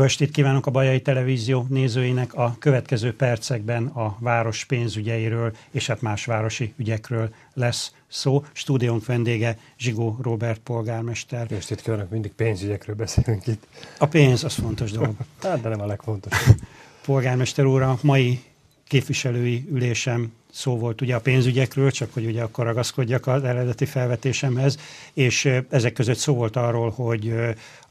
Jó estét kívánok a Bajai Televízió nézőinek a következő percekben a város pénzügyeiről és hát más városi ügyekről lesz szó. Stúdiónk vendége Zsigó Robert polgármester. Jó estét kívánok, mindig pénzügyekről beszélünk itt. A pénz az fontos dolog. hát, de nem a legfontosabb. polgármester úr, a mai képviselői ülésem szó volt ugye a pénzügyekről, csak hogy ugye akkor ragaszkodjak az eredeti felvetésemhez, és ezek között szó volt arról, hogy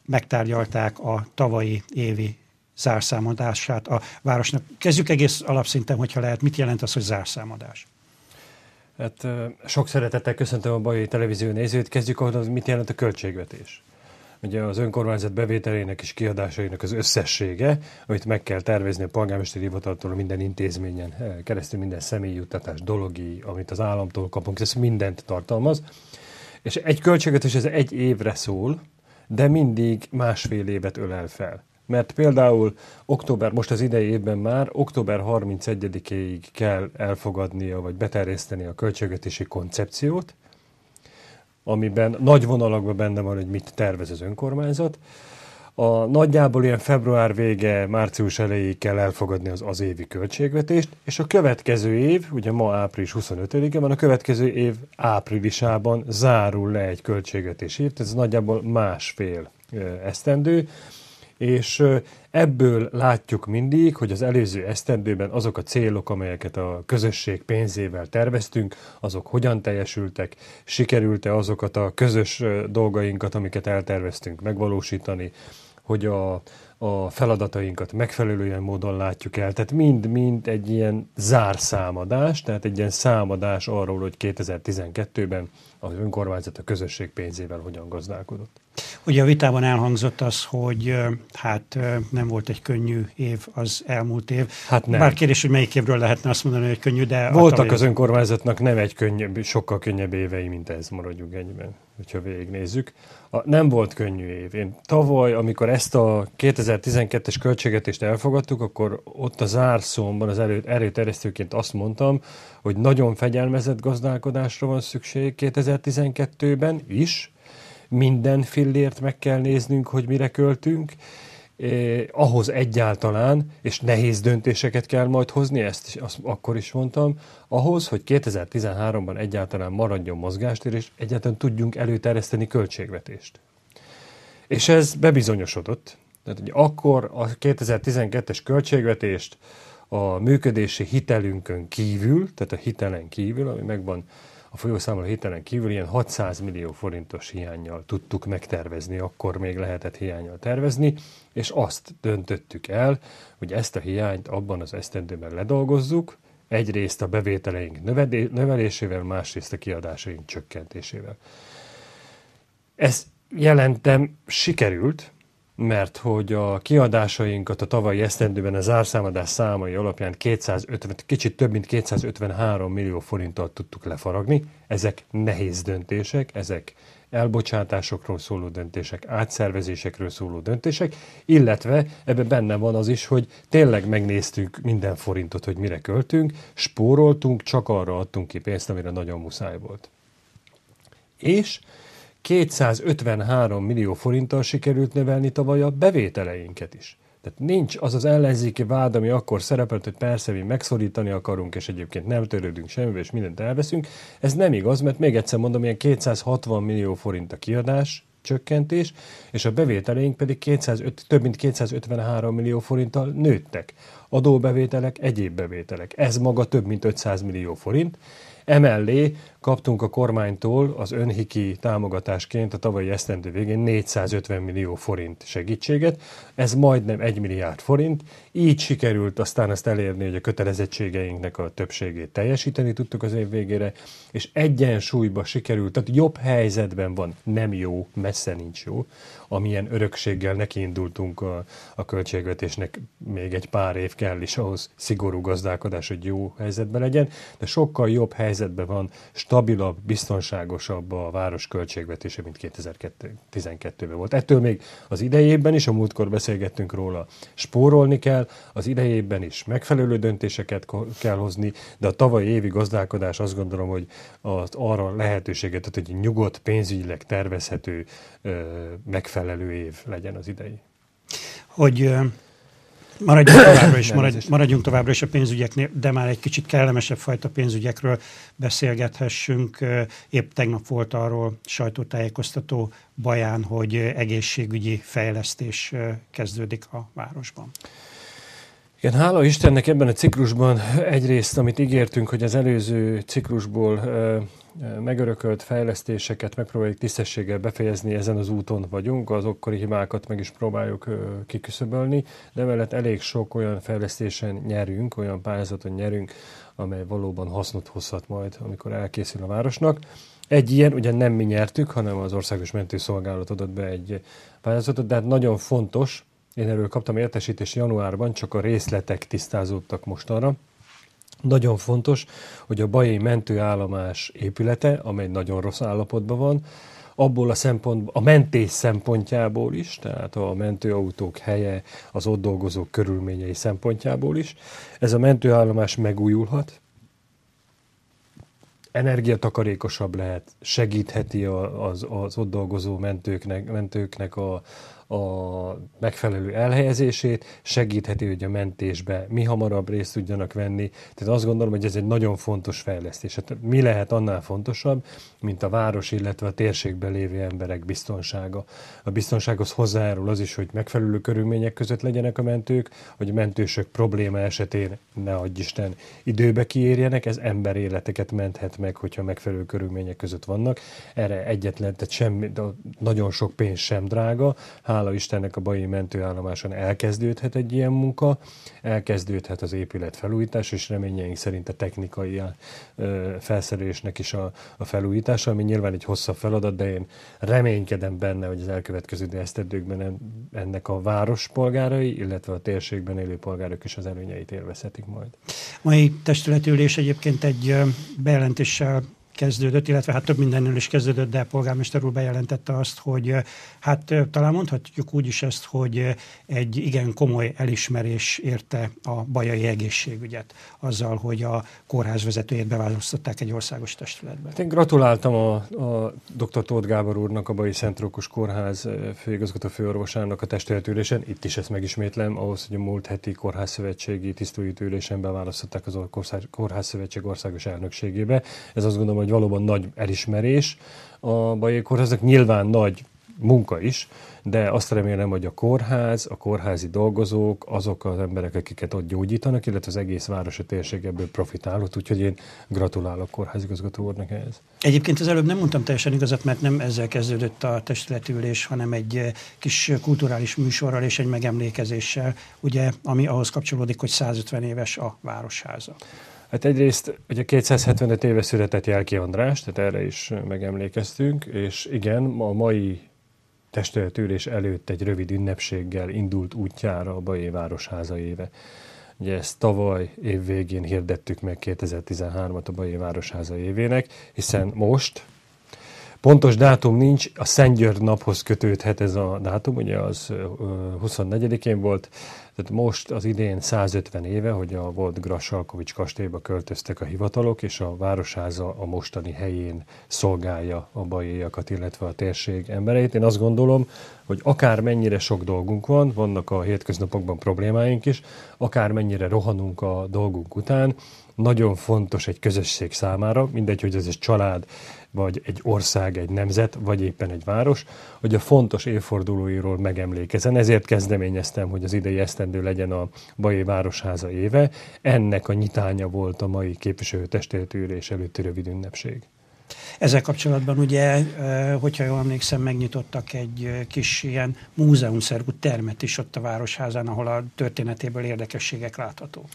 megtárgyalták a tavalyi évi zárszámadását a városnak. Kezdjük egész alapszinten, hogyha lehet, mit jelent az, hogy zárszámadás? Hát sok szeretettel köszöntöm a Bajai Televízió nézőt. Kezdjük ahhoz, mit jelent a költségvetés. Ugye az önkormányzat bevételének és kiadásainak az összessége, amit meg kell tervezni a polgármesteri hivataltól minden intézményen keresztül, minden személyi juttatás, dologi, amit az államtól kapunk, ez mindent tartalmaz. És egy költségvetés, ez egy évre szól, de mindig másfél évet ölel fel. Mert például október, most az idei évben már október 31-éig kell elfogadnia vagy beterjeszteni a költségvetési koncepciót, amiben nagy vonalakban benne van, hogy mit tervez az önkormányzat a nagyjából ilyen február vége, március elejéig kell elfogadni az, az évi költségvetést, és a következő év, ugye ma április 25-e van, a következő év áprilisában zárul le egy költségvetés év, ez nagyjából másfél esztendő, és ebből látjuk mindig, hogy az előző esztendőben azok a célok, amelyeket a közösség pénzével terveztünk, azok hogyan teljesültek, sikerült-e azokat a közös dolgainkat, amiket elterveztünk megvalósítani, hogy a, a feladatainkat megfelelően módon látjuk el. Tehát mind-mind egy ilyen zárszámadás, tehát egy ilyen számadás arról, hogy 2012-ben az önkormányzat a közösség pénzével hogyan gazdálkodott. Ugye a vitában elhangzott az, hogy hát nem volt egy könnyű év az elmúlt év. Hát nem. Bár kérdés, hogy melyik évről lehetne azt mondani, hogy könnyű, de... Voltak az önkormányzatnak nem egy könnyebb, sokkal könnyebb évei, mint ez, maradjuk egyben hogyha végignézzük. A, nem volt könnyű év. Én tavaly, amikor ezt a 2012-es költségetést elfogadtuk, akkor ott a zárszómban az erő, erőterjesztőként azt mondtam, hogy nagyon fegyelmezett gazdálkodásra van szükség 2012-ben is, minden fillért meg kell néznünk, hogy mire költünk, eh, ahhoz egyáltalán, és nehéz döntéseket kell majd hozni, ezt is, azt akkor is mondtam, ahhoz, hogy 2013-ban egyáltalán maradjon mozgástér, és egyáltalán tudjunk előterjeszteni költségvetést. És ez bebizonyosodott. Tehát, hogy akkor a 2012-es költségvetést a működési hitelünkön kívül, tehát a hitelen kívül, ami megvan a folyószámla hitelen kívül ilyen 600 millió forintos hiányjal tudtuk megtervezni, akkor még lehetett hiányjal tervezni, és azt döntöttük el, hogy ezt a hiányt abban az esztendőben ledolgozzuk, egyrészt a bevételeink növelésével, másrészt a kiadásaink csökkentésével. Ez jelentem sikerült, mert hogy a kiadásainkat a tavalyi esztendőben a zárszámadás számai alapján 250, kicsit több mint 253 millió forinttal tudtuk lefaragni. Ezek nehéz döntések, ezek elbocsátásokról szóló döntések, átszervezésekről szóló döntések, illetve ebben benne van az is, hogy tényleg megnéztük minden forintot, hogy mire költünk, spóroltunk, csak arra adtunk ki pénzt, amire nagyon muszáj volt. És 253 millió forinttal sikerült növelni tavaly a bevételeinket is. Tehát nincs az az ellenzéki vád, ami akkor szerepelt, hogy persze mi megszorítani akarunk, és egyébként nem törődünk semmivel, és mindent elveszünk. Ez nem igaz, mert még egyszer mondom, ilyen 260 millió forint a kiadás, csökkentés, és a bevételeink pedig 205, több mint 253 millió forinttal nőttek. Adóbevételek, egyéb bevételek. Ez maga több mint 500 millió forint. Emellé kaptunk a kormánytól az önhiki támogatásként a tavalyi esztendő végén 450 millió forint segítséget, ez majdnem 1 milliárd forint, így sikerült aztán azt elérni, hogy a kötelezettségeinknek a többségét teljesíteni tudtuk az év végére, és egyensúlyba sikerült, tehát jobb helyzetben van, nem jó, messze nincs jó, amilyen örökséggel nekiindultunk a, a költségvetésnek, még egy pár év kell is ahhoz szigorú gazdálkodás, hogy jó helyzetben legyen, de sokkal jobb helyzetben van stabilabb, biztonságosabb a város költségvetése, mint 2012-ben volt. Ettől még az idejében is, a múltkor beszélgettünk róla, spórolni kell, az idejében is megfelelő döntéseket kell hozni, de a tavalyi évi gazdálkodás azt gondolom, hogy az arra lehetőséget, tehát egy nyugodt, pénzügyileg tervezhető, megfelelő év legyen az idei. Hogy Maradjunk továbbra is, maradjunk, maradjunk továbbra is a pénzügyeknél, de már egy kicsit kellemesebb fajta pénzügyekről beszélgethessünk. Épp tegnap volt arról sajtótájékoztató baján, hogy egészségügyi fejlesztés kezdődik a városban. Igen, hála Istennek ebben a ciklusban egyrészt, amit ígértünk, hogy az előző ciklusból megörökölt fejlesztéseket megpróbáljuk tisztességgel befejezni, ezen az úton vagyunk, az okkori hibákat meg is próbáljuk kiküszöbölni, de mellett elég sok olyan fejlesztésen nyerünk, olyan pályázaton nyerünk, amely valóban hasznot hozhat majd, amikor elkészül a városnak. Egy ilyen, ugyan nem mi nyertük, hanem az Országos Mentőszolgálat adott be egy pályázatot, de hát nagyon fontos, én erről kaptam értesítést januárban, csak a részletek tisztázódtak mostanra. Nagyon fontos, hogy a bajai mentőállomás épülete, amely nagyon rossz állapotban van, abból a szempont, a mentés szempontjából is, tehát a mentőautók helye, az ott dolgozók körülményei szempontjából is. Ez a mentőállomás megújulhat, energiatakarékosabb lehet, segítheti az, az ott dolgozó mentőknek, mentőknek a, a megfelelő elhelyezését, segítheti, hogy a mentésbe mi hamarabb részt tudjanak venni. Tehát azt gondolom, hogy ez egy nagyon fontos fejlesztés. Hát mi lehet annál fontosabb, mint a város, illetve a térségben lévő emberek biztonsága. A biztonsághoz hozzájárul az is, hogy megfelelő körülmények között legyenek a mentők, hogy a mentősök probléma esetén, ne adj Isten, időbe kiérjenek, ez ember életeket menthet meg, hogyha megfelelő körülmények között vannak. Erre egyetlen, tehát semmi, nagyon sok pénz sem drága, hát hála Istennek a Bai mentőállomáson elkezdődhet egy ilyen munka, elkezdődhet az épület felújítás, és reményeink szerint a technikai felszerelésnek is a, a felújítása, ami nyilván egy hosszabb feladat, de én reménykedem benne, hogy az elkövetkező esztedőkben ennek a város polgárai, illetve a térségben élő polgárok is az előnyeit élvezhetik majd. Mai testületülés egyébként egy bejelentéssel kezdődött, illetve hát több mindennél is kezdődött, de a polgármester úr bejelentette azt, hogy hát talán mondhatjuk úgy is ezt, hogy egy igen komoly elismerés érte a bajai egészségügyet azzal, hogy a kórház vezetőjét beválasztották egy országos testületbe. Hát én gratuláltam a, a dr. Tóth Gábor úrnak, a Bajai Szent Rókos Kórház főigazgató főorvosának a testületülésen, itt is ezt megismétlem, ahhoz, hogy a múlt heti kórházszövetségi tisztújítőülésen ülésen beválasztották az Kórházszövetség országos elnökségébe. Ez azt gondolom, hogy hogy valóban nagy elismerés a Bajé Kórháznak, nyilván nagy munka is, de azt remélem, hogy a kórház, a kórházi dolgozók, azok az emberek, akiket ott gyógyítanak, illetve az egész városi térség ebből profitálhat, úgyhogy én gratulálok kórházigazgató úrnak ehhez. Egyébként az előbb nem mondtam teljesen igazat, mert nem ezzel kezdődött a testületülés, hanem egy eh, kis eh, kulturális műsorral és egy megemlékezéssel, ugye, ami ahhoz kapcsolódik, hogy 150 éves a Városháza. Hát egyrészt ugye 275 éve született Jelki András, tehát erre is megemlékeztünk, és igen, a mai testületűrés előtt egy rövid ünnepséggel indult útjára a Bajé Városháza éve. Ugye ezt tavaly év végén hirdettük meg 2013-at a Bajé Városháza évének, hiszen most, Pontos dátum nincs, a György naphoz kötődhet ez a dátum, ugye az 24-én volt, tehát most az idén 150 éve, hogy a volt Grasalkovics kastélyba költöztek a hivatalok, és a városháza a mostani helyén szolgálja a bajéjakat, illetve a térség embereit. Én azt gondolom, hogy akár mennyire sok dolgunk van, vannak a hétköznapokban problémáink is, akár mennyire rohanunk a dolgunk után, nagyon fontos egy közösség számára, mindegy, hogy ez egy család, vagy egy ország, egy nemzet, vagy éppen egy város, hogy a fontos évfordulóiról megemlékezzen. Ezért kezdeményeztem, hogy az idei esztendő legyen a Bajé Városháza éve. Ennek a nyitánya volt a mai képviselőtestéleti ülés előtti rövid ünnepség. Ezzel kapcsolatban ugye, hogyha jól emlékszem, megnyitottak egy kis ilyen múzeumszerű termet is ott a Városházán, ahol a történetéből érdekességek láthatók.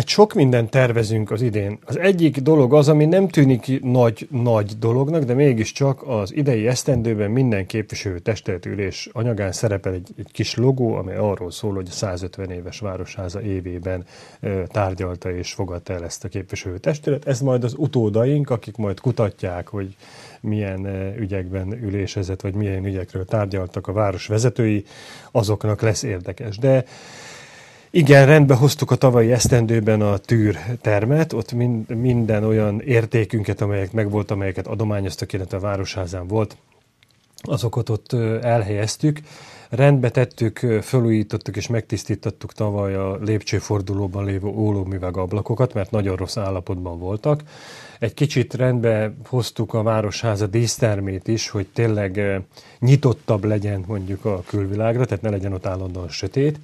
Hát sok mindent tervezünk az idén. Az egyik dolog az, ami nem tűnik nagy-nagy dolognak, de mégiscsak az idei esztendőben minden képviselő testületülés anyagán szerepel egy, egy kis logó, amely arról szól, hogy a 150 éves Városháza évében ö, tárgyalta és fogadta el ezt a képviselő testület. Ez majd az utódaink, akik majd kutatják, hogy milyen ügyekben ülésezett, vagy milyen ügyekről tárgyaltak a város vezetői, azoknak lesz érdekes. De igen, rendbe hoztuk a tavalyi esztendőben a tűr termet, ott mind, minden olyan értékünket, amelyek megvolt, amelyeket adományoztak, illetve a városházán volt, azokat ott elhelyeztük. Rendbe tettük, felújítottuk és megtisztítottuk tavaly a lépcsőfordulóban lévő ólóműveg ablakokat, mert nagyon rossz állapotban voltak. Egy kicsit rendbe hoztuk a Városháza dísztermét is, hogy tényleg nyitottabb legyen mondjuk a külvilágra, tehát ne legyen ott állandóan sötét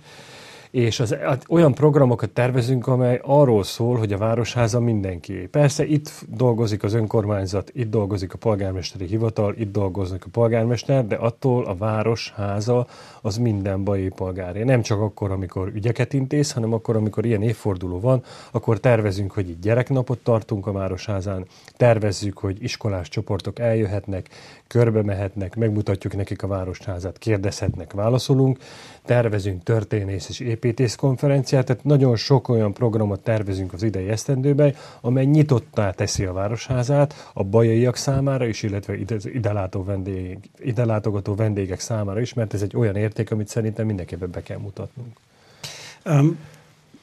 és az, az, hát olyan programokat tervezünk, amely arról szól, hogy a városháza mindenki. Persze itt dolgozik az önkormányzat, itt dolgozik a polgármesteri hivatal, itt dolgoznak a polgármester, de attól a városháza az minden bajé polgáré. Nem csak akkor, amikor ügyeket intéz, hanem akkor, amikor ilyen évforduló van, akkor tervezünk, hogy itt gyereknapot tartunk a városházán, tervezzük, hogy iskolás csoportok eljöhetnek, körbe mehetnek, megmutatjuk nekik a városházát, kérdezhetnek, válaszolunk, tervezünk történész és építés építész konferenciát, tehát nagyon sok olyan programot tervezünk az idei esztendőben, amely nyitottá teszi a városházát a bajaiak számára is, illetve ide, látó vendég, ide látogató vendégek számára is, mert ez egy olyan érték, amit szerintem mindenképpen be kell mutatnunk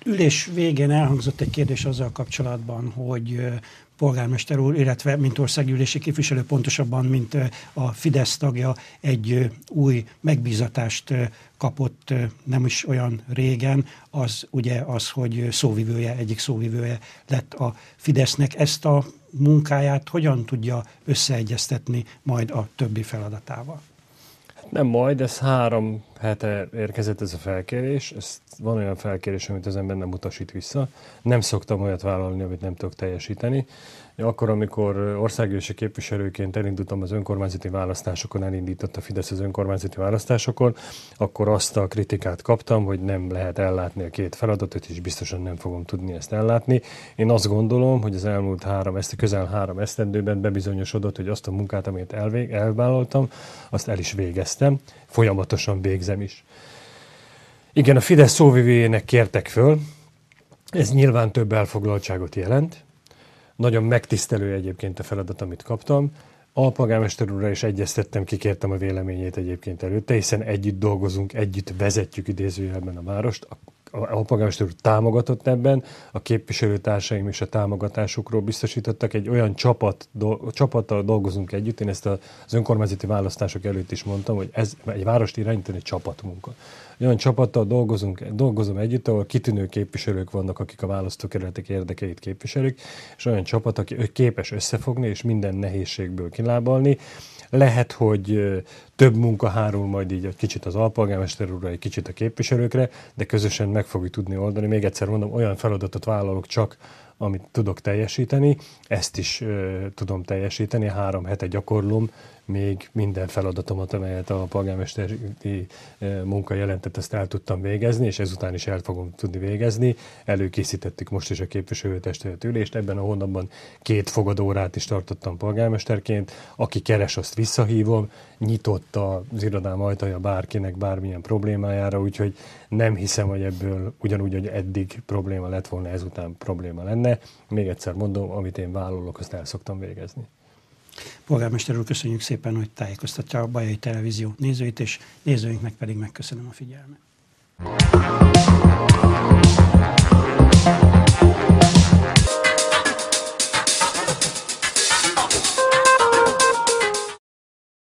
ülés végén elhangzott egy kérdés azzal kapcsolatban, hogy polgármester úr, illetve mint országgyűlési képviselő, pontosabban, mint a Fidesz tagja, egy új megbízatást kapott nem is olyan régen, az ugye az, hogy szóvivője, egyik szóvivője lett a Fidesznek. Ezt a munkáját hogyan tudja összeegyeztetni majd a többi feladatával? Nem majd, ez három hete érkezett ez a felkérés, ezt van olyan felkérés, amit az ember nem utasít vissza. Nem szoktam olyat vállalni, amit nem tudok teljesíteni. Akkor, amikor országgyűlési képviselőként elindultam az önkormányzati választásokon, elindított a Fidesz az önkormányzati választásokon, akkor azt a kritikát kaptam, hogy nem lehet ellátni a két feladatot, és biztosan nem fogom tudni ezt ellátni. Én azt gondolom, hogy az elmúlt három, ezt a közel három esztendőben bebizonyosodott, hogy azt a munkát, amit elvég, elvállaltam, azt el is végeztem, folyamatosan végzem nézem is. Igen, a Fidesz szóvivőjének kértek föl, ez nyilván több elfoglaltságot jelent. Nagyon megtisztelő egyébként a feladat, amit kaptam. Alpolgármester úrra is egyeztettem, kikértem a véleményét egyébként előtte, hiszen együtt dolgozunk, együtt vezetjük idézőjelben a várost a polgármester úr támogatott ebben, a képviselőtársaim is a támogatásukról biztosítottak, egy olyan csapat, do, csapattal dolgozunk együtt, én ezt az önkormányzati választások előtt is mondtam, hogy ez egy várost irányítani egy csapatmunka. Egy olyan csapattal dolgozunk, dolgozom együtt, ahol kitűnő képviselők vannak, akik a választókerületek érdekeit képviselik, és olyan csapat, aki képes összefogni és minden nehézségből kilábalni. Lehet, hogy több munka hárul majd így egy kicsit az alpolgármester úrra, egy kicsit a képviselőkre, de közösen meg fogjuk tudni oldani. Még egyszer mondom, olyan feladatot vállalok csak, amit tudok teljesíteni, ezt is ö, tudom teljesíteni, három hete gyakorlom még minden feladatomat, amelyet a polgármesteri munka jelentett, ezt el tudtam végezni, és ezután is el fogom tudni végezni. Előkészítettük most is a képviselőtestület ülést, ebben a hónapban két fogadórát is tartottam polgármesterként, aki keres, azt visszahívom, nyitott az irodám ajtaja bárkinek bármilyen problémájára, úgyhogy nem hiszem, hogy ebből ugyanúgy, hogy eddig probléma lett volna, ezután probléma lenne még egyszer mondom, amit én vállalok, azt el szoktam végezni. Polgármester úr, köszönjük szépen, hogy tájékoztatja a Bajai Televízió nézőit, és nézőinknek pedig megköszönöm a figyelmet.